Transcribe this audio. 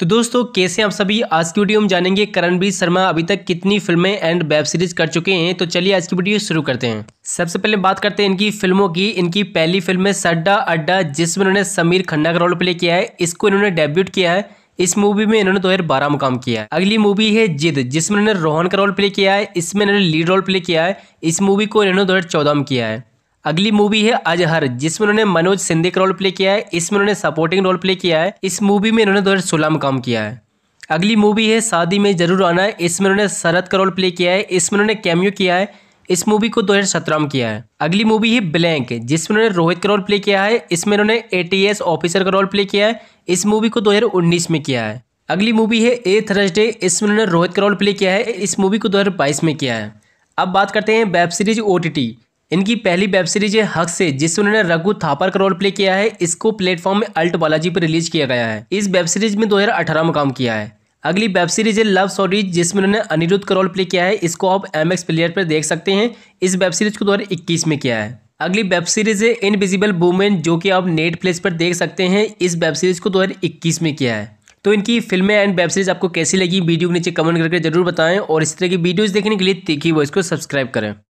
तो दोस्तों कैसे आप सभी आज की वीडियो में जानेंगे करणबीर शर्मा अभी तक कितनी फिल्में एंड वेब सीरीज कर चुके हैं तो चलिए आज की वीडियो शुरू करते हैं सबसे पहले बात करते हैं इनकी फिल्मों की इनकी पहली फिल्म है सड्डा अड्डा जिसमें इन्होंने समीर खन्ना का रोल प्ले किया है इसको इन्होंने डेब्यूट किया है इस मूवी में इन्होंने दो में काम किया है अगली मूवी है जिद जिसमें इन्होंने रोहन का रोल प्ले किया है इसमें इन्होंने लीड रोल प्ले किया है इस मूवी को इन्होंने चौदह में किया है अगली मूवी है अजहर जिसमें उन्होंने मनोज सिंधे का रोल प्ले किया है इसमें उन्होंने सपोर्टिंग रोल प्ले किया है इस मूवी में इन्होंने दो में काम किया है अगली मूवी है शादी में जरूर आना है इसमें उन्होंने शरद का रोल प्ले किया है इसमें उन्होंने कैम्यू किया है इस मूवी को दो हजार में किया है अगली मूवी है ब्लैंक जिसमें उन्होंने रोहित का रोल प्ले किया है इसमें उन्होंने एस ऑफिसर का रोल प्ले किया है इस मूवी को उन्नीस में किया है अगली मूवी है ए थर्सडे इसमें उन्होंने रोहित का रोल प्ले किया है इस मूवी को बाईस में किया है अब बात करते हैं वेब सीरीज ओ इनकी पहली वेब सीरीज है हक से जिससे उन्होंने रघु थापर का रोल प्ले किया है इसको प्लेटफॉर्म में अल्ट बालाजी पर रिलीज किया गया है इस वेब सीरीज में 2018 में काम किया है अगली वेब सीरीज है लव सॉरी जिसमें उन्होंने अनिरुद्ध का रोल प्ले किया है इसको आप एम एक्स प्लेयर पर देख सकते हैं इस वेब सीरीज को दो में किया है अगली वेब सीरीज है इनविजिबल वुमेन जो कि आप नेट प्लेस पर देख सकते हैं इस वेब सीरीज को दो में किया है तो इनकी फिल्में एंड वेब सीरीज आपको कैसी लगी वीडियो के नीचे कमेंट करके जरूर बताएं और इस तरह की वीडियोस देखने के लिए तीखी वॉइस को सब्सक्राइब करें